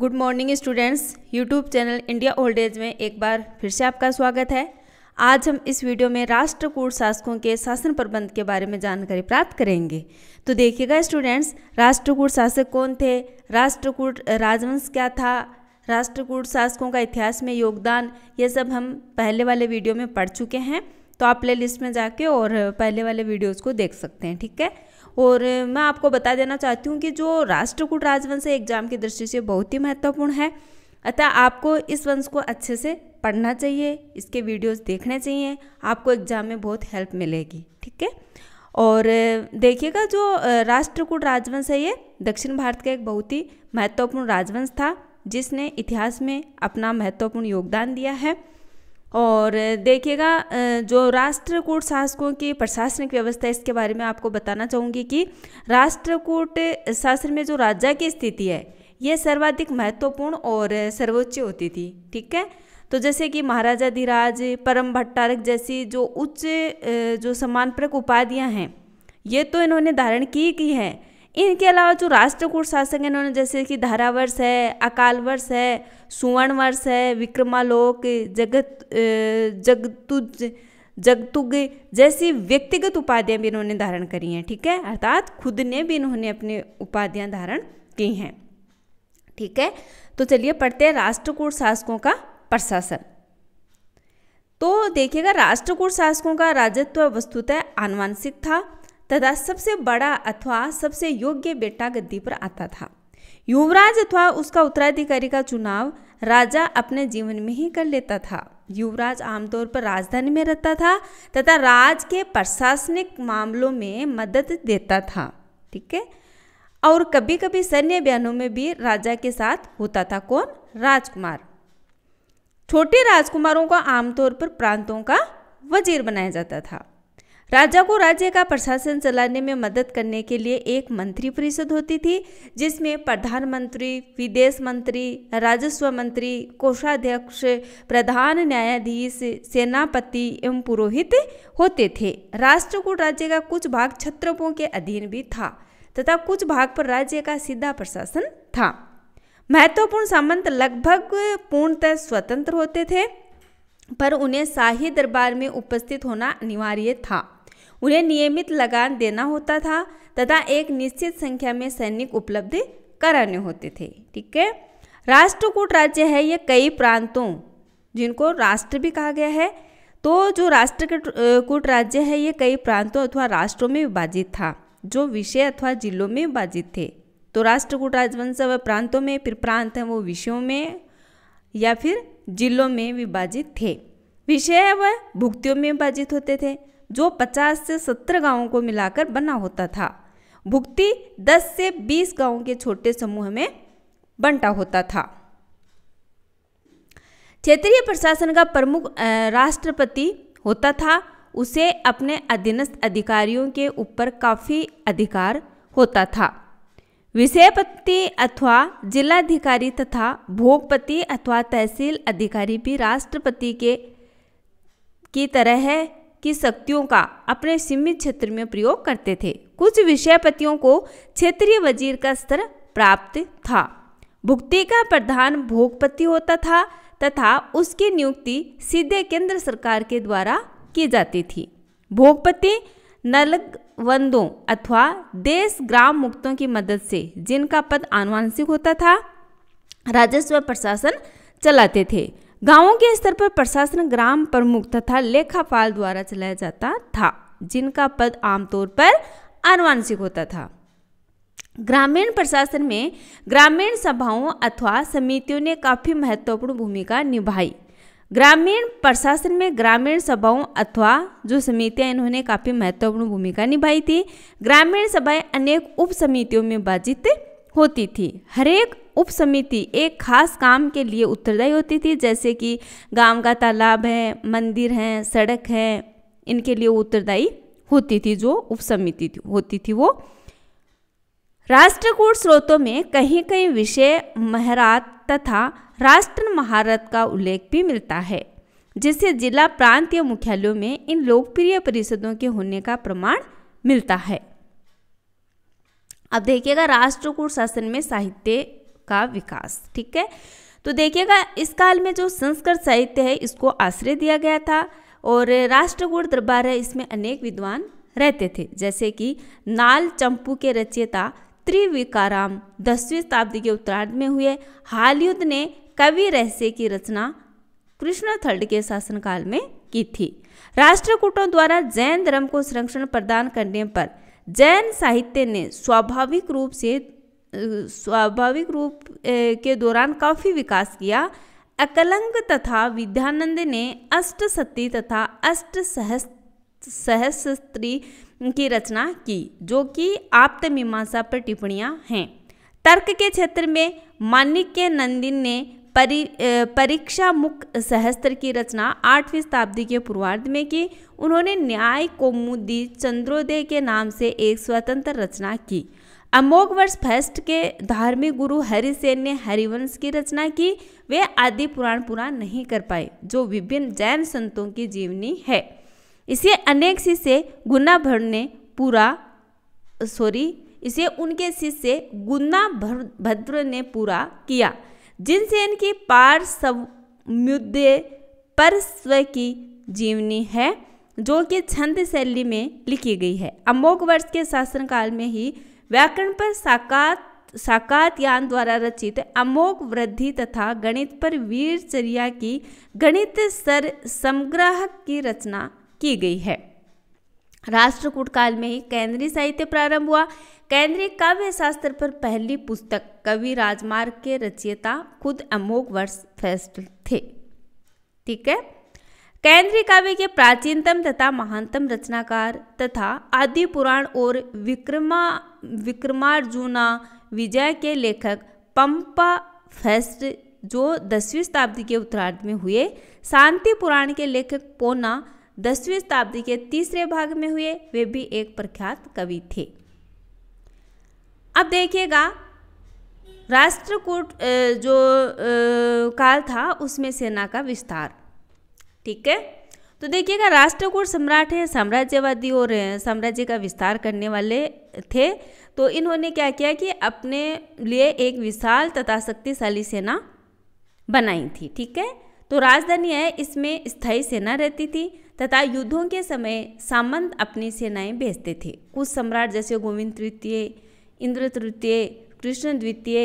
good morning students YouTube channel India old age में एक बार फिर से आपका स्वागत है आज हम इस वीडियो में राष्ट्रकूट शासकों के शासन प्रबंध के बारे में जानकारी प्राप्त करेंगे तो देखिएगा स्टूडेंट्स राष्ट्रकूट शासक कौन थे राष्ट्रकूट राजवंश क्या था राष्ट्रकूट शासकों का इतिहास में योगदान ये सब हम पहले वाले वीडियो में पढ़ चुके हैं तो आप प्ले लिस्ट में जाके और पहले वाले वीडियोज़ को देख सकते हैं ठीक है और मैं आपको बता देना चाहती हूँ कि जो राष्ट्रकूट राजवंश है एग्जाम की दृष्टि से बहुत ही महत्वपूर्ण है अतः आपको इस वंश को अच्छे से पढ़ना चाहिए इसके वीडियोस देखने चाहिए आपको एग्ज़ाम में बहुत हेल्प मिलेगी ठीक है और देखिएगा जो राष्ट्रकूट राजवंश है ये दक्षिण भारत का एक बहुत ही महत्वपूर्ण राजवंश था जिसने इतिहास में अपना महत्वपूर्ण योगदान दिया है और देखिएगा जो राष्ट्रकूट शासकों की प्रशासनिक व्यवस्था इसके बारे में आपको बताना चाहूँगी कि राष्ट्रकूट शासन में जो राजा की स्थिति है यह सर्वाधिक महत्वपूर्ण और सर्वोच्च होती थी ठीक है तो जैसे कि महाराजा धीराज परम भट्टारक जैसी जो उच्च जो सम्मानप्रक उपाधियाँ हैं ये तो इन्होंने धारण की की हैं इनके अलावा जो राष्ट्रकूट शासक हैं इन्होंने जैसे कि धारावर्ष है अकालवर्ष है सुवर्णवर्ष है विक्रमालोक जगत जगतुज जगतुग जैसी व्यक्तिगत उपाधियाँ भी इन्होंने धारण करी हैं ठीक है अर्थात खुद ने भी इन्होंने अपनी उपाधियाँ धारण की हैं ठीक है तो चलिए पढ़ते हैं राष्ट्रकूट शासकों का प्रशासन तो देखिएगा राष्ट्रकूट शासकों का राजत्व वस्तुतः आनुवांशिक था तथा सबसे बड़ा अथवा सबसे योग्य बेटा गद्दी पर आता था युवराज अथवा उसका उत्तराधिकारी का चुनाव राजा अपने जीवन में ही कर लेता था युवराज आमतौर पर राजधानी में रहता था तथा राज के प्रशासनिक मामलों में मदद देता था ठीक है और कभी कभी सैन्य बयानों में भी राजा के साथ होता था कौन राजकुमार छोटे राजकुमारों को आमतौर पर प्रांतों का वजीर बनाया जाता था राजा को राज्य का प्रशासन चलाने में मदद करने के लिए एक मंत्री परिषद होती थी जिसमें प्रधानमंत्री विदेश मंत्री राजस्व मंत्री कोषाध्यक्ष प्रधान न्यायाधीश सेनापति एवं पुरोहित होते थे राष्ट्रकूट राज्य का कुछ भाग छत्रपों के अधीन भी था तथा कुछ भाग पर राज्य का सीधा प्रशासन था महत्वपूर्ण सामंत लगभग पूर्णतः स्वतंत्र होते थे पर उन्हें शाही दरबार में उपस्थित होना अनिवार्य था उन्हें नियमित लगान देना होता था तथा एक निश्चित संख्या में सैनिक उपलब्ध कराने होते थे ठीक है राष्ट्रकूट राज्य है ये कई प्रांतों जिनको राष्ट्र भी कहा गया है तो जो राष्ट्रकूट राज्य है ये कई प्रांतों अथवा राष्ट्रों में विभाजित था जो विषय अथवा जिलों में विभाजित थे तो राष्ट्रकूट राजवंश व प्रांतों में फिर प्रांत हैं वो विषयों में या फिर जिलों में विभाजित थे विषय वह भुक्तियों में विभाजित होते थे जो 50 से 70 गांवों को मिलाकर बना होता था भुक्ति 10 से 20 गांवों के छोटे समूह में बंटा होता था क्षेत्रीय प्रशासन का प्रमुख राष्ट्रपति होता था उसे अपने अधीनस्थ अधिकारियों के ऊपर काफ़ी अधिकार होता था विषयपति अथवा जिलाधिकारी तथा भोगपति अथवा तहसील अधिकारी भी राष्ट्रपति के की तरह की शक्तियों का अपने सीमित क्षेत्र में प्रयोग करते थे कुछ विषयपतियों को क्षेत्रीय वजीर का स्तर प्राप्त था भुक्ति का प्रधान भोगपति होता था तथा उसकी नियुक्ति सीधे केंद्र सरकार के द्वारा की जाती थी भोगपति नलगवंदों अथवा देश ग्राम मुक्तों की मदद से जिनका पद आनुवांशिक होता था राजस्व प्रशासन चलाते थे गांवों के स्तर पर प्रशासन ग्राम प्रमुख तथा लेखापाल द्वारा चलाया जाता था जिनका पद आमतौर पर अनुवांशिक होता था ग्रामीण प्रशासन में ग्रामीण सभाओं अथवा समितियों ने काफ़ी महत्वपूर्ण भूमिका निभाई ग्रामीण प्रशासन में ग्रामीण सभाओं अथवा जो समितियां इन्होंने काफ़ी महत्वपूर्ण भूमिका निभाई थी ग्रामीण सभाएं अनेक उप समितियों में बाजित होती थी हरेक उपसमिति एक खास काम के लिए उत्तरदायी होती थी जैसे कि गांव का तालाब है मंदिर है सड़क है इनके लिए उत्तरदायी होती थी जो उपसमिति होती थी वो राष्ट्रकूट स्रोतों में कहीं कहीं विषय महरात तथा राष्ट्र महारत का उल्लेख भी मिलता है जिससे जिला प्रांत या मुख्यालयों में इन लोकप्रिय परिषदों के होने का प्रमाण मिलता है अब देखिएगा राष्ट्रकूट शासन में साहित्य का विकास ठीक है तो देखिएगा इस काल में जो संस्कृत साहित्य है इसको आश्रय दिया गया था और राष्ट्रकूट दरबार है इसमें अनेक विद्वान रहते थे जैसे कि नाल चंपू के रचयिता त्रिविकाराम दसवीं शताब्दी के उत्तरार्ध में हुए हालयुद्ध ने कवि रहस्य की रचना कृष्ण थर्ड के शासनकाल में की थी राष्ट्रकूटों द्वारा जैन धर्म को संरक्षण प्रदान करने पर जैन साहित्य ने स्वाभाविक रूप से स्वाभाविक रूप के दौरान काफ़ी विकास किया अकलंग तथा विद्यानंद ने अष्ट सती तथा अष्ट सहस सहस्त्री की रचना की जो कि आप्त मीमांसा पर टिप्पणियाँ हैं तर्क के क्षेत्र में मानिक्य नंदिन ने परी परीक्षा मुख सहस्त्र की रचना आठवीं शताब्दी के पूर्वार्ध में की उन्होंने न्याय कोमुदी चंद्रोदय के नाम से एक स्वतंत्र रचना की अमोघ वर्ष फर्स्ट के धार्मिक गुरु हरिसेन ने हरिवंश की रचना की वे आदि पुराण पूरा नहीं कर पाए जो विभिन्न जैन संतों की जीवनी है इसे अनेक शिष्य गुना भर ने पूरा सॉरी इसे उनके शिष्य गुना भद्र ने पूरा किया जिनसे इनकी पर स्व की जीवनी है जो कि छंद शैली में लिखी गई है अमोघ वर्ष के शासनकाल में ही व्याकरण पर साकात साकात यान द्वारा रचित अमोघ वृद्धि तथा गणित पर वीरचर्या की गणित सर समग्राहक की रचना की गई है राष्ट्रकूट काल में ही केंद्रीय साहित्य प्रारंभ हुआ केंद्रीय काव्य शास्त्र पर पहली पुस्तक कवि राजमार्ग के रचयिता खुद अमोघ वर्ष फेस्ट थे ठीक है कैंद्रीय काव्य के प्राचीनतम तथा महानतम रचनाकार तथा आदि पुराण और विक्रमा विक्रमार्जुना विजय के लेखक पंपा फेस्ट जो दसवीं शताब्दी के उत्तरार्ध में हुए शांति पुराण के लेखक पोना दसवीं शताब्दी के तीसरे भाग में हुए वे भी एक प्रख्यात कवि थे अब देखिएगा राष्ट्रकूट जो काल था उसमें सेना का विस्तार ठीक है तो देखिएगा राष्ट्रकूट सम्राट है साम्राज्यवादी और साम्राज्य का विस्तार करने वाले थे तो इन्होंने क्या किया कि अपने लिए एक विशाल तथा शक्तिशाली सेना बनाई थी ठीक है तो राजधानी है इसमें स्थायी सेना रहती थी तथा युद्धों के समय सामंत अपनी सेनाएं भेजते थे कुछ सम्राट जैसे गोविंद तृतीय इंद्र तृतीय कृष्ण द्वितीय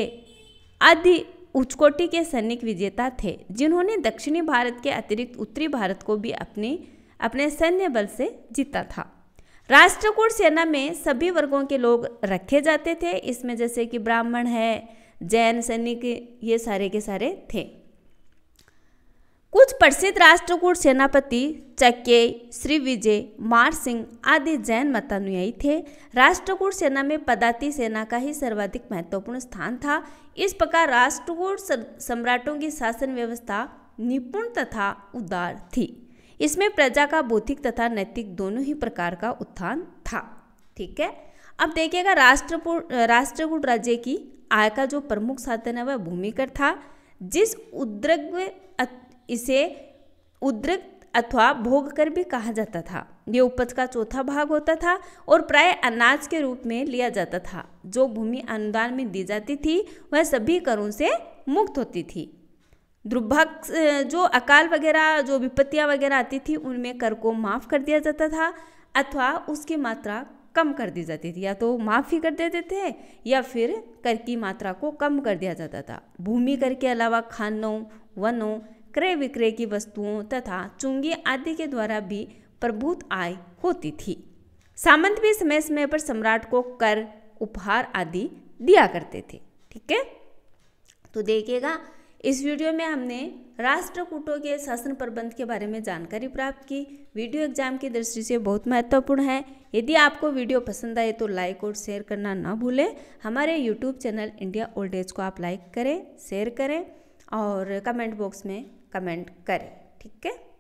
आदि उच्चकोटि के सैनिक विजेता थे जिन्होंने दक्षिणी भारत के अतिरिक्त उत्तरी भारत को भी अपने अपने सैन्य बल से जीता था राष्ट्रकूट सेना में सभी वर्गों के लोग रखे जाते थे इसमें जैसे कि ब्राह्मण है जैन सैनिक ये सारे के सारे थे कुछ प्रसिद्ध राष्ट्रकूट सेनापति चक्य श्री विजय मार सिंह आदि जैन मतानुयायी थे राष्ट्रकूट सेना में पदाती सेना का ही सर्वाधिक महत्वपूर्ण स्थान था इस प्रकार राष्ट्रकूट सम्राटों की शासन व्यवस्था निपुण तथा उदार थी इसमें प्रजा का बौद्धिक तथा नैतिक दोनों ही प्रकार का उत्थान था ठीक है अब देखिएगा राष्ट्रकूट राष्ट्रकूट राज्य की आय का जो प्रमुख साधन है वह भूमिकर था जिस उद्रग इसे उद्रक अथवा भोग कर भी कहा जाता था ये उपज का चौथा भाग होता था और प्राय अनाज के रूप में लिया जाता था जो भूमि अनुदान में दी जाती थी वह सभी करों से मुक्त होती थी दुर्भाग्स जो अकाल वगैरह जो विपत्तियाँ वगैरह आती थी उनमें कर को माफ़ कर दिया जाता था अथवा उसकी मात्रा कम कर दी जाती थी या तो माफ़ ही कर देते थे या फिर कर की मात्रा को कम कर दिया जाता था भूमि कर के अलावा खानों वनों क्रय विक्रय की वस्तुओं तथा चुंगी आदि के द्वारा भी प्रभुत आय होती थी सामंत भी समय समय पर सम्राट को कर उपहार आदि दिया करते थे ठीक है तो देखिएगा इस वीडियो में हमने राष्ट्रकूटों के शासन प्रबंध के बारे में जानकारी प्राप्त की वीडियो एग्जाम की दृष्टि से बहुत महत्वपूर्ण है यदि आपको वीडियो पसंद आए तो लाइक और शेयर करना ना भूलें हमारे YouTube channel India old age को आप लाइक करें शेयर करें और कमेंट बॉक्स में कमेंट करें ठीक है